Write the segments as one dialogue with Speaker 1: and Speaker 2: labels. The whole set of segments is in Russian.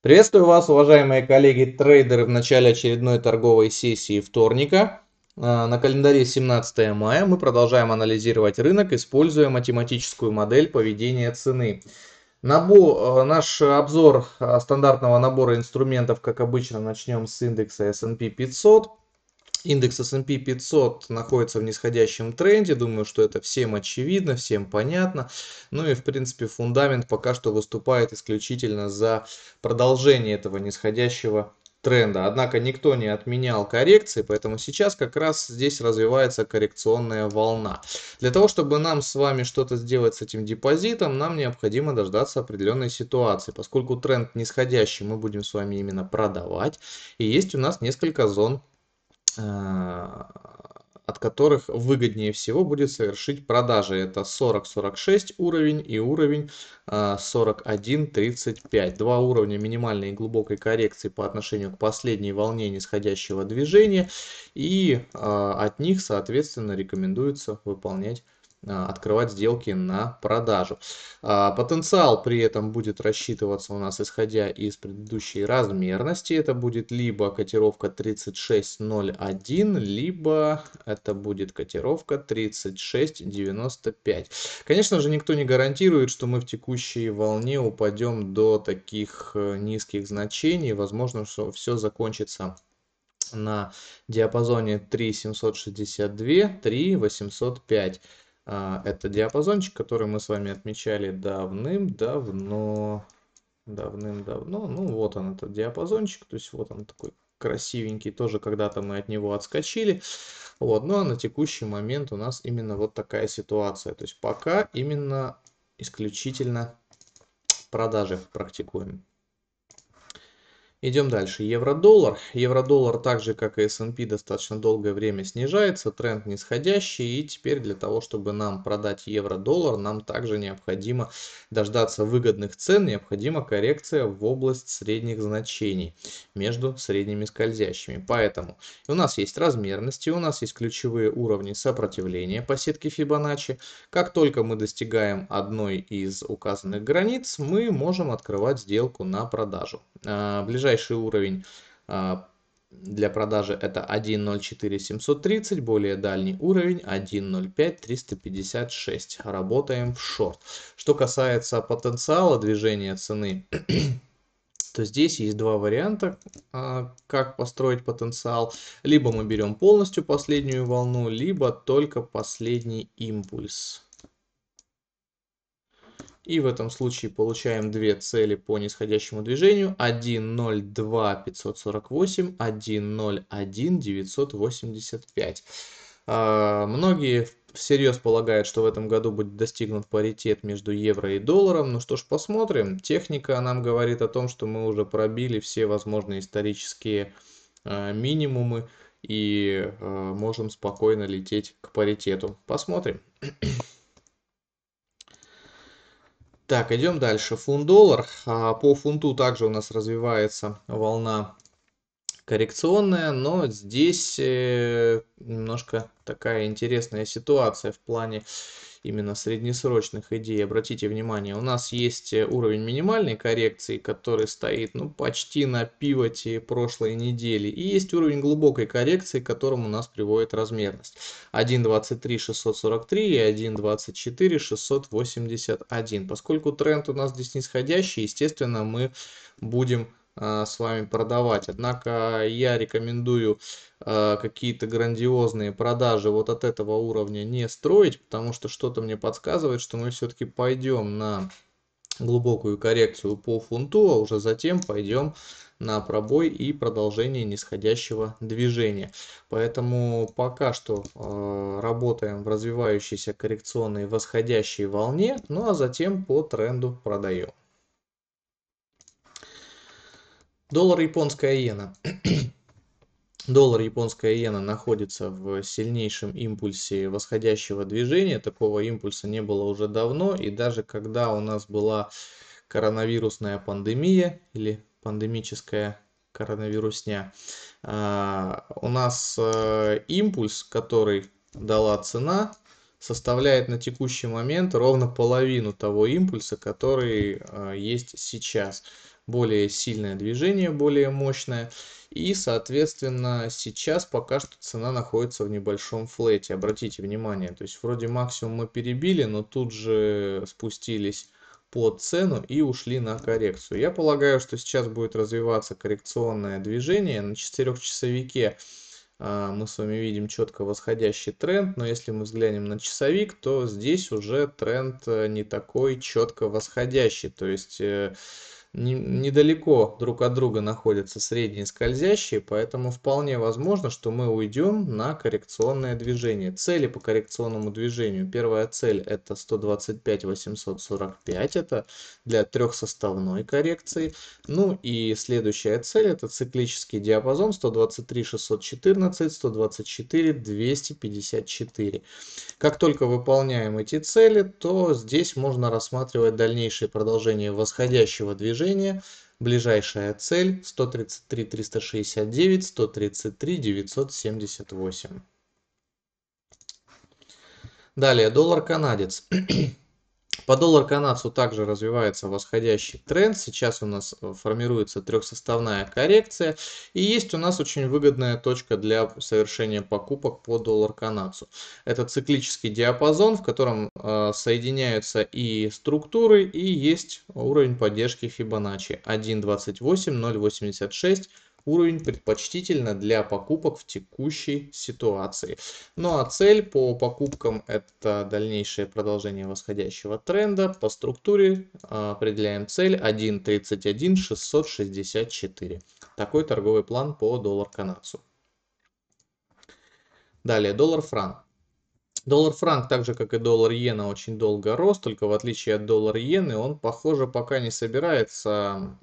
Speaker 1: Приветствую вас, уважаемые коллеги-трейдеры, в начале очередной торговой сессии вторника. А, на календаре 17 мая мы продолжаем анализировать рынок, используя математическую модель поведения цены. Набо, а, наш обзор а, стандартного набора инструментов, как обычно, начнем с индекса S&P 500. Индекс S&P 500 находится в нисходящем тренде, думаю, что это всем очевидно, всем понятно. Ну и, в принципе, фундамент пока что выступает исключительно за продолжение этого нисходящего тренда. Однако никто не отменял коррекции, поэтому сейчас как раз здесь развивается коррекционная волна. Для того, чтобы нам с вами что-то сделать с этим депозитом, нам необходимо дождаться определенной ситуации. Поскольку тренд нисходящий, мы будем с вами именно продавать. И есть у нас несколько зон Э, от которых выгоднее всего будет совершить продажи. Это 40-46 уровень и уровень 41-35. Э, Два уровня минимальной и глубокой коррекции по отношению к последней волне нисходящего движения. И э, от них, соответственно, рекомендуется выполнять Э, открывать сделки на продажу. А, потенциал при этом будет рассчитываться у нас исходя из предыдущей размерности. Это будет либо котировка 36.01, либо это будет котировка 36.95. Конечно же никто не гарантирует, что мы в текущей волне упадем до таких э, низких значений. Возможно, что все закончится на диапазоне 3762, 3805. А, это диапазончик, который мы с вами отмечали давным-давно. Давным-давно. Ну, вот он, этот диапазончик. То есть, вот он такой красивенький. Тоже когда-то мы от него отскочили. Вот. Ну, а на текущий момент у нас именно вот такая ситуация. То есть, пока именно исключительно продажи практикуем. Идем дальше. Евро-доллар. Евро-доллар так же, как и S&P, достаточно долгое время снижается, тренд нисходящий. И теперь для того, чтобы нам продать евро-доллар, нам также необходимо дождаться выгодных цен, необходима коррекция в область средних значений между средними скользящими. Поэтому у нас есть размерности, у нас есть ключевые уровни сопротивления по сетке Fibonacci. Как только мы достигаем одной из указанных границ, мы можем открывать сделку на продажу. А, ближайшие Ближайший уровень а, для продажи это 1.04.730, более дальний уровень 1.05.356. Работаем в шорт. Что касается потенциала движения цены, то здесь есть два варианта, а, как построить потенциал. Либо мы берем полностью последнюю волну, либо только последний импульс. И в этом случае получаем две цели по нисходящему движению. 1.02.548, 1.01.985. А, многие всерьез полагают, что в этом году будет достигнут паритет между евро и долларом. Ну что ж, посмотрим. Техника нам говорит о том, что мы уже пробили все возможные исторические а, минимумы и а, можем спокойно лететь к паритету. Посмотрим. Так, идем дальше. Фунт-доллар. А, по фунту также у нас развивается волна коррекционная, но здесь э, немножко такая интересная ситуация в плане именно среднесрочных идей. Обратите внимание, у нас есть э, уровень минимальной коррекции, который стоит ну, почти на пивоте прошлой недели. И есть уровень глубокой коррекции, к которому нас приводит размерность. 1.23643 и 1.24681. Поскольку тренд у нас здесь нисходящий, естественно, мы будем а, с вами продавать. Однако я рекомендую а, какие-то грандиозные продажи вот от этого уровня не строить, потому что что-то мне подсказывает, что мы все-таки пойдем на глубокую коррекцию по фунту, а уже затем пойдем на пробой и продолжение нисходящего движения. Поэтому пока что э, работаем в развивающейся коррекционной восходящей волне, ну а затем по тренду продаем. Доллар японская иена. Доллар японская иена находится в сильнейшем импульсе восходящего движения. Такого импульса не было уже давно. И даже когда у нас была коронавирусная пандемия или пандемическая коронавирусня, а, у нас а, импульс, который дала цена, составляет на текущий момент ровно половину того импульса, который а, есть сейчас более сильное движение, более мощное. И, соответственно, сейчас пока что цена находится в небольшом флете. Обратите внимание, то есть вроде максимум мы перебили, но тут же спустились по цену и ушли на коррекцию. Я полагаю, что сейчас будет развиваться коррекционное движение. На 4-часовике а, мы с вами видим четко восходящий тренд, но если мы взглянем на часовик, то здесь уже тренд э, не такой четко восходящий. То есть э, недалеко друг от друга находятся средние скользящие, поэтому вполне возможно, что мы уйдем на коррекционное движение. Цели по коррекционному движению. Первая цель это 125 845, это для трехсоставной коррекции. Ну и следующая цель это циклический диапазон 123 614, 124 254. Как только выполняем эти цели, то здесь можно рассматривать дальнейшее продолжение восходящего движения движение. Ближайшая цель 133 369, 133 978. Далее, доллар канадец. По доллар канадцу также развивается восходящий тренд. Сейчас у нас э, формируется трехсоставная коррекция. И есть у нас очень выгодная точка для совершения покупок по доллар канадцу. Это циклический диапазон, в котором э, соединяются и структуры, и есть уровень поддержки Fibonacci 1.28.0.86 уровень предпочтительно для покупок в текущей ситуации. Ну а цель по покупкам это дальнейшее продолжение восходящего тренда. По структуре а, определяем цель 131.664. Такой торговый план по доллар канадцу. Далее доллар франк. Доллар-франк, так же как и доллар-иена, очень долго рос, только в отличие от доллар-иены, он, похоже, пока не собирается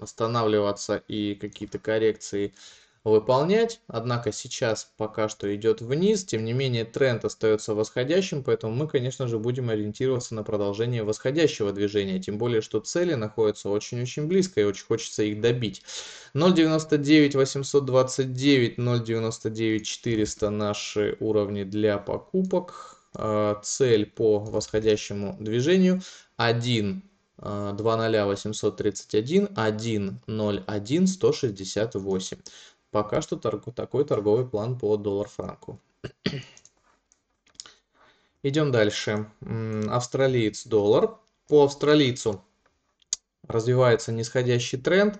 Speaker 1: останавливаться и какие-то коррекции выполнять. Однако сейчас пока что идет вниз, тем не менее тренд остается восходящим, поэтому мы, конечно же, будем ориентироваться на продолжение восходящего движения, тем более, что цели находятся очень-очень близко и очень хочется их добить. 0.99 829, 0.99 400 наши уровни для покупок. А, цель по восходящему движению 1 2 0 831 1 0 1 168. Пока что торг, такой торговый план по доллар-франку. Идем дальше. Австралиец доллар. По австралийцу развивается нисходящий тренд.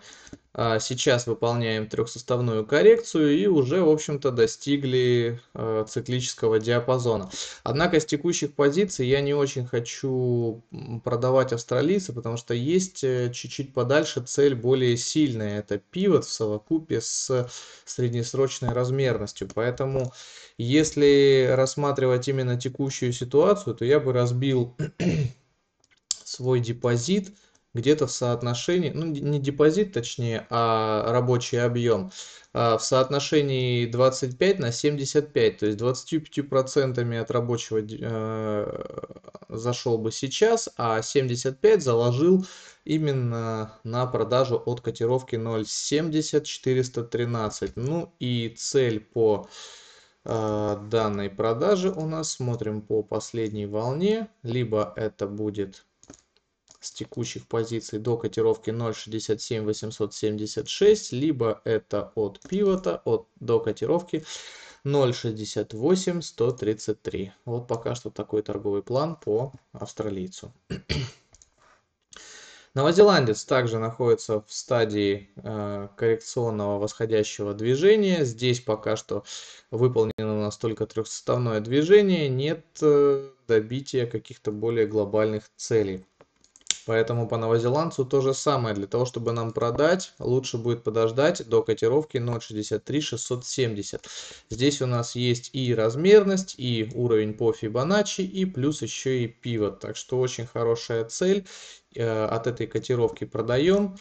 Speaker 1: А сейчас выполняем трехсоставную коррекцию и уже, в общем-то, достигли э, циклического диапазона. Однако с текущих позиций я не очень хочу продавать австралийцы, потому что есть э, чуть-чуть подальше цель более сильная. Это пивот в совокупе с среднесрочной размерностью. Поэтому, если рассматривать именно текущую ситуацию, то я бы разбил свой депозит – где-то в соотношении, ну не депозит точнее, а рабочий объем, а, в соотношении 25 на 75, то есть 25% процентами от рабочего э, зашел бы сейчас, а 75 заложил именно на продажу от котировки 0.70413. Ну и цель по э, данной продаже у нас, смотрим по последней волне, либо это будет с текущих позиций до котировки 0.67876, либо это от пивота от, до котировки 0.68133. Вот пока что такой торговый план по австралийцу. Новозеландец также находится в стадии э, коррекционного восходящего движения. Здесь пока что выполнено у нас только трехсоставное движение, нет э, добития каких-то более глобальных целей. Поэтому по новозеландцу то же самое. Для того, чтобы нам продать, лучше будет подождать до котировки 0.63-670. Здесь у нас есть и размерность, и уровень по Fibonacci, и плюс еще и пивот. Так что очень хорошая цель. Э, от этой котировки продаем.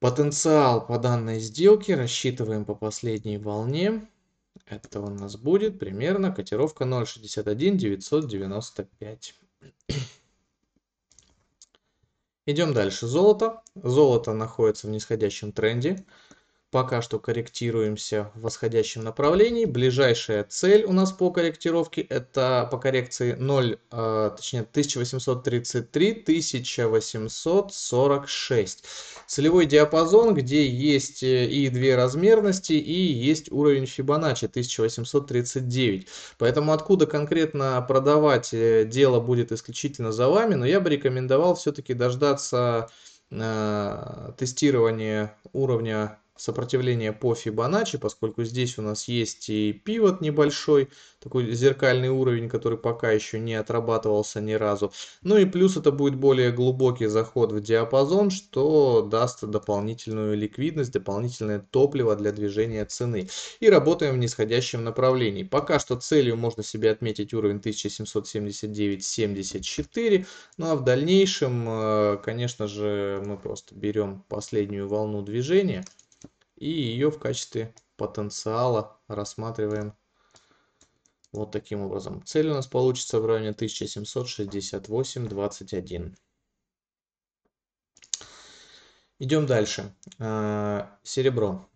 Speaker 1: Потенциал по данной сделке рассчитываем по последней волне. Это у нас будет примерно котировка 0.61 995. Идем дальше. Золото. Золото находится в нисходящем тренде пока что корректируемся в восходящем направлении. Ближайшая цель у нас по корректировке это по коррекции 0, а, точнее 1833, 1846. Целевой диапазон, где есть э, и две размерности, и есть уровень Фибоначчи 1839. Поэтому откуда конкретно продавать э, дело будет исключительно за вами, но я бы рекомендовал все-таки дождаться э, тестирование уровня сопротивление по Фибоначчи, поскольку здесь у нас есть и пивот небольшой, такой зеркальный уровень, который пока еще не отрабатывался ни разу. Ну и плюс это будет более глубокий заход в диапазон, что даст дополнительную ликвидность, дополнительное топливо для движения цены. И работаем в нисходящем направлении. Пока что целью можно себе отметить уровень 1779.74, ну а в дальнейшем, э, конечно же, мы просто берем последнюю волну движения. И ее в качестве потенциала рассматриваем вот таким образом. Цель у нас получится в районе 1768-21. Идем дальше. А, серебро.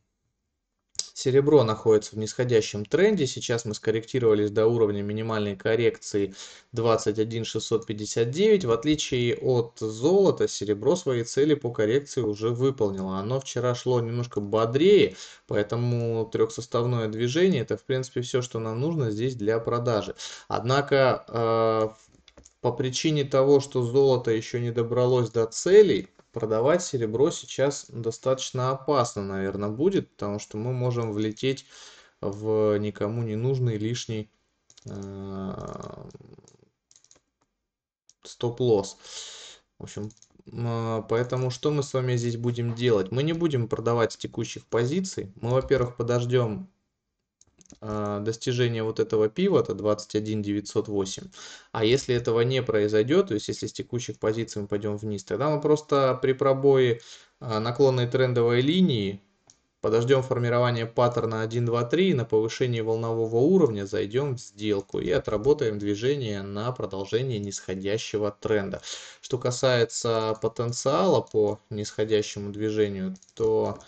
Speaker 1: Серебро находится в нисходящем тренде. Сейчас мы скорректировались до уровня минимальной коррекции 21659. В отличие от золота, серебро свои цели по коррекции уже выполнило. Оно вчера шло немножко бодрее, поэтому трехсоставное движение это в принципе все, что нам нужно здесь для продажи. Однако э, по причине того, что золото еще не добралось до целей, продавать серебро сейчас достаточно опасно, наверное, будет, потому что мы можем влететь в никому не нужный лишний а, стоп-лосс. В общем, а, поэтому что мы с вами здесь будем делать? Мы не будем продавать с текущих позиций. Мы, во-первых, подождем а, достижения вот этого пивота 21908. А если этого не произойдет, то есть если с текущих позиций мы пойдем вниз, тогда мы просто при пробое а, наклонной трендовой линии подождем формирование паттерна 1, 2, 3 на повышении волнового уровня зайдем в сделку и отработаем движение на продолжение нисходящего тренда. Что касается потенциала по нисходящему движению, то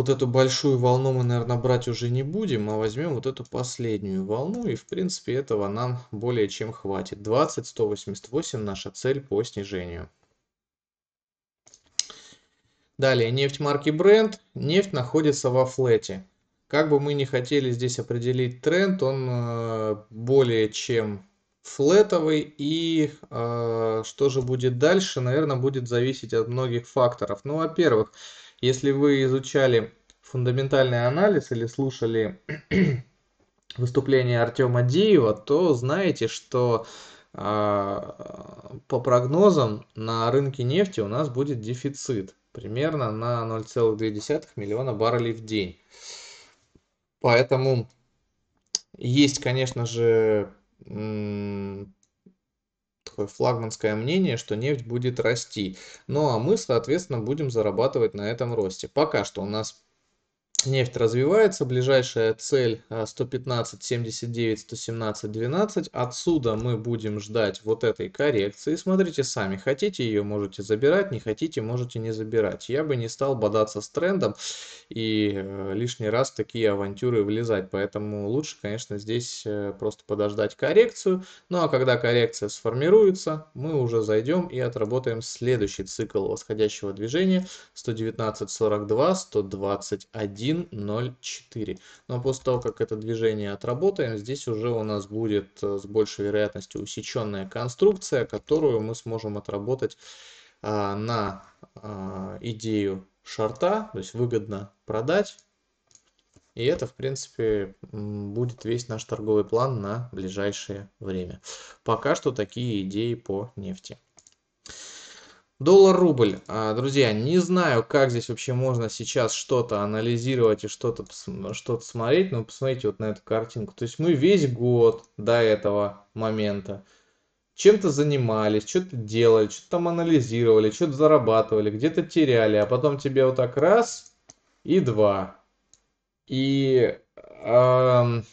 Speaker 1: вот эту большую волну мы, наверное, брать уже не будем, а возьмем вот эту последнюю волну, и, в принципе, этого нам более чем хватит. 20, 188 наша цель по снижению. Далее, нефть марки Brent. Нефть находится во флете. Как бы мы ни хотели здесь определить тренд, он э, более чем флетовый. И э, что же будет дальше, наверное, будет зависеть от многих факторов. Ну, во-первых, если вы изучали фундаментальный анализ или слушали выступление Артема Диева, то знаете, что а, по прогнозам на рынке нефти у нас будет дефицит примерно на 0,2 миллиона баррелей в день. Поэтому есть, конечно же, такое флагманское мнение, что нефть будет расти. Ну а мы, соответственно, будем зарабатывать на этом росте. Пока что у нас Нефть развивается, ближайшая цель 115, 79, 117, 12. Отсюда мы будем ждать вот этой коррекции. Смотрите сами, хотите ее можете забирать, не хотите можете не забирать. Я бы не стал бодаться с трендом и э, лишний раз такие авантюры влезать. Поэтому лучше, конечно, здесь э, просто подождать коррекцию. Ну а когда коррекция сформируется, мы уже зайдем и отработаем следующий цикл восходящего движения 119, 42, 121. 1.04. Но после того, как это движение отработаем, здесь уже у нас будет э, с большей вероятностью усеченная конструкция, которую мы сможем отработать а, на а, идею шарта, то есть выгодно продать. И это, в принципе, будет весь наш торговый план на ближайшее время. Пока что такие идеи по нефти. Доллар-рубль. А, друзья, не знаю, как здесь вообще можно сейчас что-то анализировать и что-то что смотреть, но посмотрите вот на эту картинку. То есть мы весь год до этого момента чем-то занимались, что-то делали, что-то там анализировали, что-то зарабатывали, где-то теряли, а потом тебе вот так раз и два. И... Эм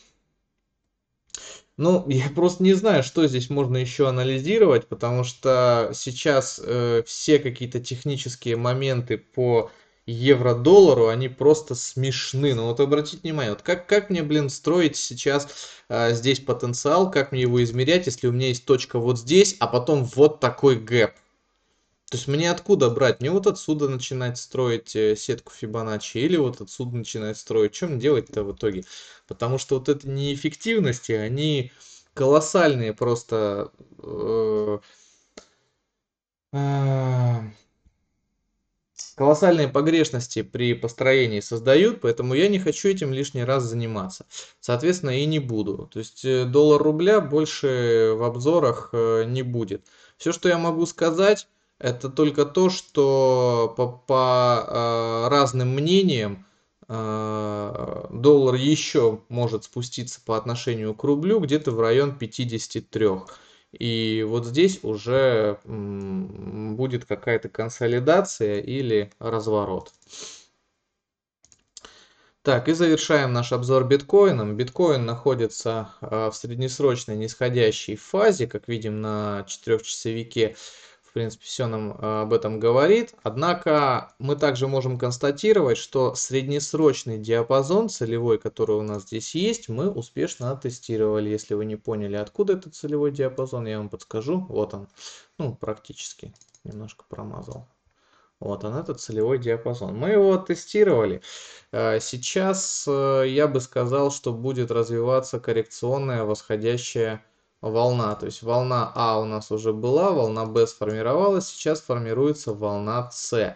Speaker 1: ну, я просто не знаю, что здесь можно еще анализировать, потому что сейчас э, все какие-то технические моменты по евро-доллару, они просто смешны. Ну вот обратите внимание, вот как, как мне, блин, строить сейчас э, здесь потенциал, как мне его измерять, если у меня есть точка вот здесь, а потом вот такой гэп. То есть мне откуда брать? Мне вот отсюда начинать строить э, сетку Фибоначчи или вот отсюда начинать строить? Чем делать-то в итоге? Потому что вот эти неэффективности, они колоссальные просто... Э, э, колоссальные погрешности при построении создают, поэтому я не хочу этим лишний раз заниматься. Соответственно, и не буду. То есть доллар рубля больше в обзорах не будет. Все, что я могу сказать это только то, что по, по э, разным мнениям э, доллар еще может спуститься по отношению к рублю где-то в район 53. И вот здесь уже м, будет какая-то консолидация или разворот. Так, и завершаем наш обзор биткоином. Биткоин находится э, в среднесрочной нисходящей фазе, как видим на 4-часовике принципе, все нам э, об этом говорит. Однако мы также можем констатировать, что среднесрочный диапазон целевой, который у нас здесь есть, мы успешно оттестировали. Если вы не поняли, откуда этот целевой диапазон, я вам подскажу. Вот он. Ну, практически. Немножко промазал. Вот он, этот целевой диапазон. Мы его тестировали. Э, сейчас э, я бы сказал, что будет развиваться коррекционная восходящая волна. То есть волна А у нас уже была, волна Б сформировалась, сейчас формируется волна С.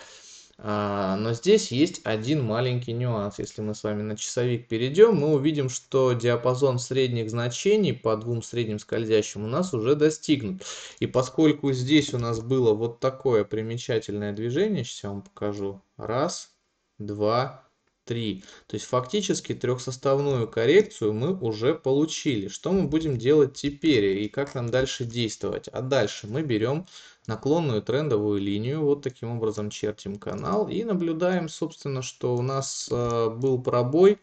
Speaker 1: А, но здесь есть один маленький нюанс. Если мы с вами на часовик перейдем, мы увидим, что диапазон средних значений по двум средним скользящим у нас уже достигнут. И поскольку здесь у нас было вот такое примечательное движение, сейчас я вам покажу. Раз, два, 3. То есть фактически трехсоставную коррекцию мы уже получили. Что мы будем делать теперь и как нам дальше действовать? А дальше мы берем наклонную трендовую линию, вот таким образом чертим канал и наблюдаем, собственно, что у нас э, был пробой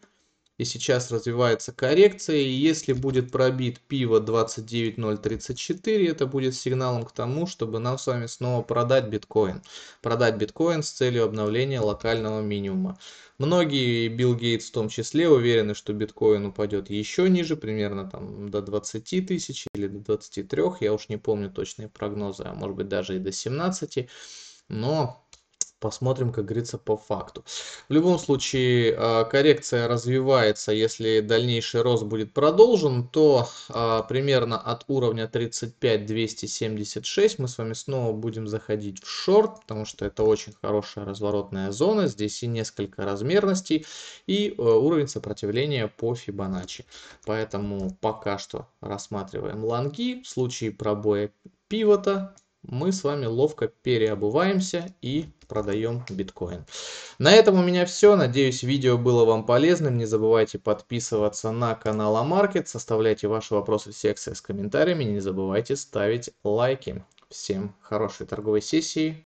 Speaker 1: и сейчас развивается коррекция. И если будет пробит пиво 29034, это будет сигналом к тому, чтобы нам с вами снова продать биткоин. Продать биткоин с целью обновления локального минимума. Многие, Билл Гейтс в том числе, уверены, что биткоин упадет еще ниже, примерно там до 20 тысяч или до 23, я уж не помню точные прогнозы, а может быть даже и до 17, но посмотрим, как говорится, по факту. В любом случае, а, коррекция развивается, если дальнейший рост будет продолжен, то а, примерно от уровня 35-276 мы с вами снова будем заходить в шорт, потому что это очень хорошая разворотная зона, здесь и несколько размерностей, и э, уровень сопротивления по Фибоначчи. Поэтому пока что рассматриваем лонги, в случае пробоя пивота мы с вами ловко переобуваемся и продаем биткоин. На этом у меня все. Надеюсь, видео было вам полезным. Не забывайте подписываться на канал Амаркет, составляйте ваши вопросы в секции с комментариями. Не забывайте ставить лайки. Всем хорошей торговой сессии.